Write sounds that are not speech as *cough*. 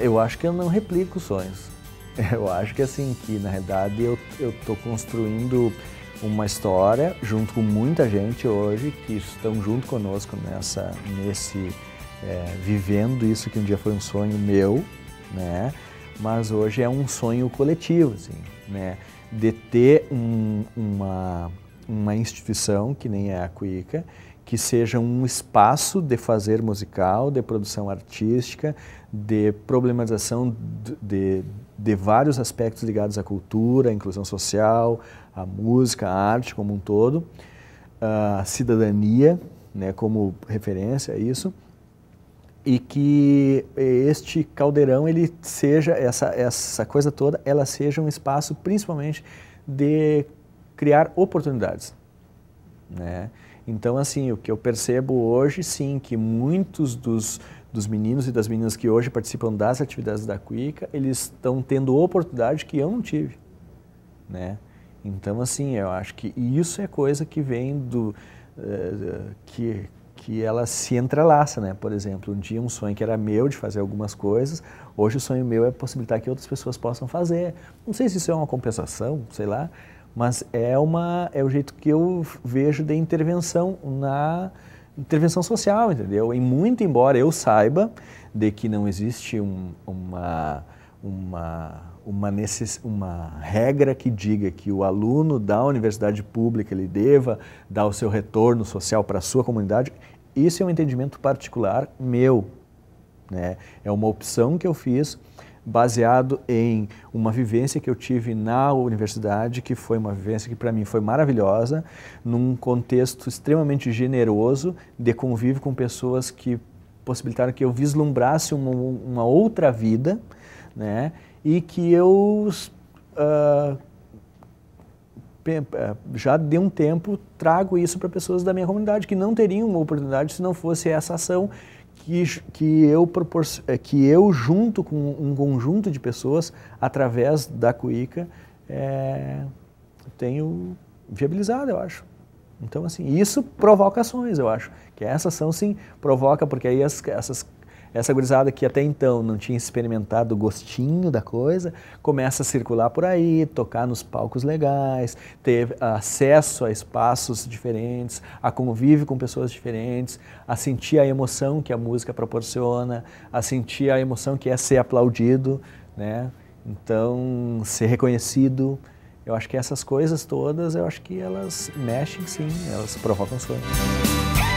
Eu acho que eu não replico sonhos. *laughs* Eu acho que assim, que na realidade eu, eu construindo uma história junto com muita gente hoje que estão junto conosco nessa, nesse, é, vivendo isso que um dia foi um sonho meu, né? Mas hoje é um sonho coletivo, assim, né? De ter um, uma uma instituição, que nem é a Cuica, que seja um espaço de fazer musical, de produção artística, de problematização de, de, vários aspectos ligados à cultura, à inclusão social, à música, à arte como um todo, à cidadania, né, como referência a é isso, e que este caldeirão ele seja essa essa coisa toda, ela seja um espaço principalmente de criar oportunidades. Né? Então, assim, o que eu percebo hoje, sim, que muitos dos, dos meninos e das meninas que hoje participam das atividades da Cuica, eles estão tendo oportunidade que eu não tive, né? Então, assim, eu acho que isso é coisa que vem do... Uh, que, que ela se entrelaça, né? Por exemplo, um dia um sonho que era meu de fazer algumas coisas, hoje o sonho meu é possibilitar que outras pessoas possam fazer. Não sei se isso é uma compensação, sei lá, mas é uma é o jeito que eu vejo de intervenção na intervenção social, entendeu? E muito embora eu saiba de que não existe um, uma uma uma, necess, uma regra que diga que o aluno da universidade pública ele deva dar o seu retorno social para a sua comunidade, isso é um entendimento particular meu. Né? É uma opção que eu fiz baseado em uma vivência que eu tive na universidade, que foi uma vivência que para mim foi maravilhosa, num contexto extremamente generoso de convívio com pessoas que possibilitaram que eu vislumbrasse uma, uma outra vida, né? E que eu uh, já de um tempo trago isso para pessoas da minha comunidade que não teriam uma oportunidade se não fosse essa ação que, que, eu, eh, que eu, junto com um conjunto de pessoas, através da Cuica, é, tenho viabilizado, eu acho. Então, assim, isso provoca ações, eu acho. Que essa ação, sim, provoca, porque aí as, essas essa gurizada que até então não tinha experimentado o gostinho da coisa, começa a circular por aí, tocar nos palcos legais, ter acesso a espaços diferentes, a conviver com pessoas diferentes, a sentir a emoção que a música proporciona, a sentir a emoção que é ser aplaudido, né? Então, ser reconhecido, eu acho que essas coisas todas, eu acho que elas mexem sim, elas provocam sonhos.